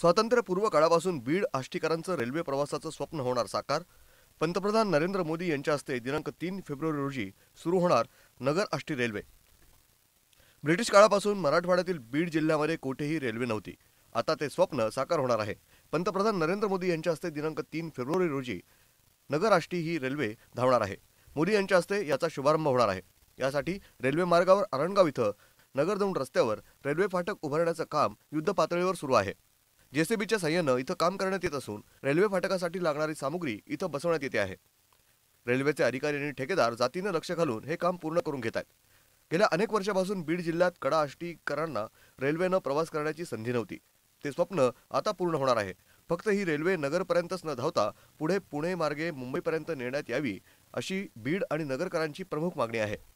स्वातंत्र्यपूर्व काळापासून बीड आष्टीकरांचं रेल्वे प्रवासाचं स्वप्न होणार साकार पंतप्रधान नरेंद्र मोदी यांच्या हस्ते दिनांक तीन फेब्रुवारी रोजी सुरू होणार नगर आष्टी रेल्वे ब्रिटिश काळापासून मराठवाड्यातील बीड जिल्ह्यामध्ये कोठेही रेल्वे नव्हती आता ते स्वप्न साकार होणार आहे पंतप्रधान नरेंद्र मोदी यांच्या हस्ते दिनांक तीन फेब्रुवारी रोजी नगर आष्टी ही रेल्वे धावणार आहे मोदी यांच्या हस्ते याचा शुभारंभ होणार आहे यासाठी रेल्वे मार्गावर आरणगाव इथं नगरदौंड रस्त्यावर रेल्वे फाटक उभारण्याचं काम युद्धपातळीवर सुरू आहे जेसीबीच्या सहाय्यानं इथं काम करण्यात येत असून रेल्वे फाटकासाठी लागणारी सामुग्री इथं बसवण्यात येते आहे रेल्वेचे अधिकारी आणि ठेकेदार जातीनं लक्ष घालून हे काम पूर्ण करून घेत आहेत गेल्या अनेक वर्षापासून बीड जिल्ह्यात कडा आष्टीकरांना रेल्वेनं प्रवास करण्याची संधी नव्हती ते स्वप्न आता पूर्ण होणार आहे फक्त ही रेल्वे नगरपर्यंतच न धावता पुढे पुणे मार्गे मुंबईपर्यंत नेण्यात यावी अशी बीड आणि नगरकरांची प्रमुख मागणी आहे